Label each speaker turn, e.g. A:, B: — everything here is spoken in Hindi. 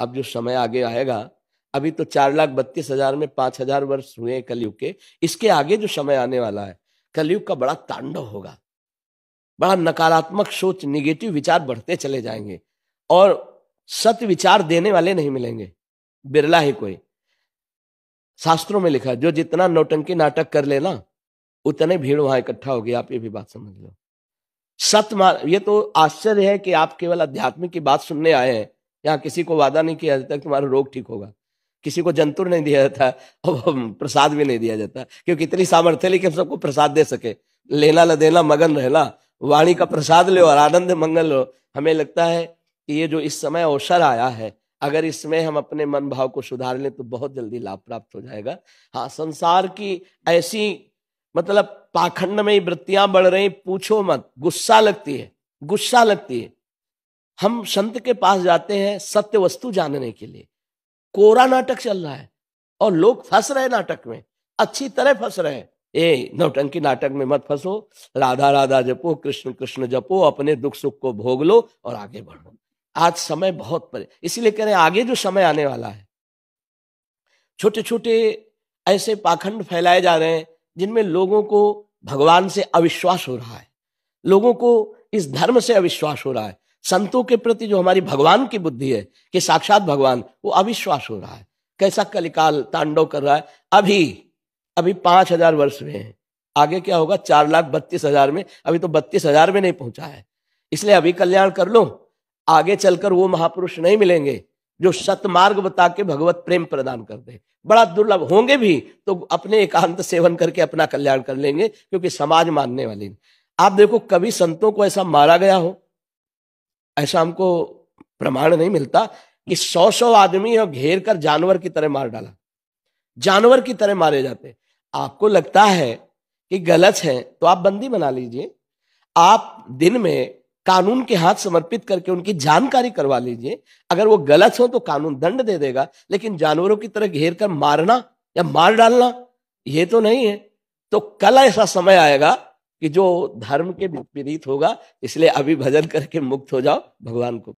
A: अब जो समय आगे आएगा अभी तो चार लाख बत्तीस हजार में पांच हजार वर्ष हुए कलयुग के इसके आगे जो समय आने वाला है कलयुग का बड़ा तांडव होगा बड़ा नकारात्मक सोच निगेटिव विचार बढ़ते चले जाएंगे और सत विचार देने वाले नहीं मिलेंगे बिरला ही कोई शास्त्रों में लिखा जो जितना नौटंकी नाटक कर लेना उतने भीड़ वहां इकट्ठा होगी आप ये भी बात समझ लो सत मार ये तो आश्चर्य है कि आप केवल अध्यात्म की बात सुनने आए हैं यहाँ किसी को वादा नहीं किया जाता कि तुम्हारा रोग ठीक होगा किसी को जंतुर नहीं दिया जाता और प्रसाद भी नहीं दिया जाता क्योंकि इतनी सामर्थ्य लेकिन हम सबको प्रसाद दे सके लेना ल देना मगन रहना वाणी का प्रसाद लो और आनंद मंगल लो हमें लगता है कि ये जो इस समय अवसर आया है अगर इसमें हम अपने मन भाव को सुधार लें तो बहुत जल्दी लाभ प्राप्त हो जाएगा हाँ संसार की ऐसी मतलब पाखंड में वृत्तियां बढ़ रही पूछो मत गुस्सा लगती है गुस्सा लगती है हम संत के पास जाते हैं सत्य वस्तु जानने के लिए कोरा नाटक चल रहा है और लोग फंस रहे नाटक में अच्छी तरह फंस रहे हैं ए नौटंकी नाटक में मत फंसो राधा राधा जपो कृष्ण कृष्ण जपो अपने दुख सुख को भोग लो और आगे बढ़ो आज समय बहुत परे इसीलिए कह रहे हैं आगे जो समय आने वाला है छोटे छोटे ऐसे पाखंड फैलाए जा रहे हैं जिनमें लोगों को भगवान से अविश्वास हो रहा है लोगों को इस धर्म से अविश्वास हो रहा है संतों के प्रति जो हमारी भगवान की बुद्धि है कि साक्षात भगवान वो अविश्वास हो रहा है कैसा कलिकाल तांडव कर रहा है अभी अभी पांच हजार वर्ष में है आगे क्या होगा चार लाख बत्तीस हजार में अभी तो बत्तीस हजार में नहीं पहुंचा है इसलिए अभी कल्याण कर लो आगे चलकर वो महापुरुष नहीं मिलेंगे जो सतमार्ग बता के भगवत प्रेम प्रदान कर दे बड़ा दुर्लभ होंगे भी तो अपने एकांत सेवन करके अपना कल्याण कर लेंगे क्योंकि समाज मानने वाले आप देखो कभी संतों को ऐसा मारा गया हो ऐसा हमको प्रमाण नहीं मिलता कि सौ सौ आदमी और घेर कर जानवर की तरह मार डाला जानवर की तरह मारे जाते आपको लगता है कि गलत है तो आप बंदी बना लीजिए आप दिन में कानून के हाथ समर्पित करके उनकी जानकारी करवा लीजिए अगर वो गलत हो तो कानून दंड दे देगा लेकिन जानवरों की तरह घेर कर मारना या मार डालना ये तो नहीं है तो कल ऐसा समय आएगा कि जो धर्म के विपरीत होगा इसलिए अभी भजन करके मुक्त हो जाओ भगवान को